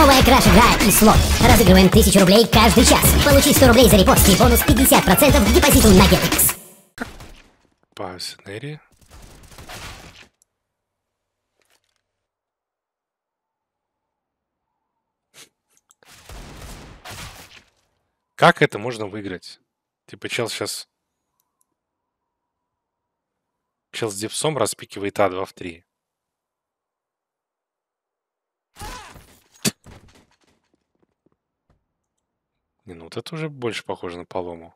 Новая игра «Игра и слот». Разыгрываем 1000 рублей каждый час. Получи 100 рублей за репост и бонус 50% к депозиту на GetX. По сценарии. Как это можно выиграть? Типа чел сейчас... Чел с дипсом распикивает А2 в 3. Не, ну вот это уже больше похоже на полому.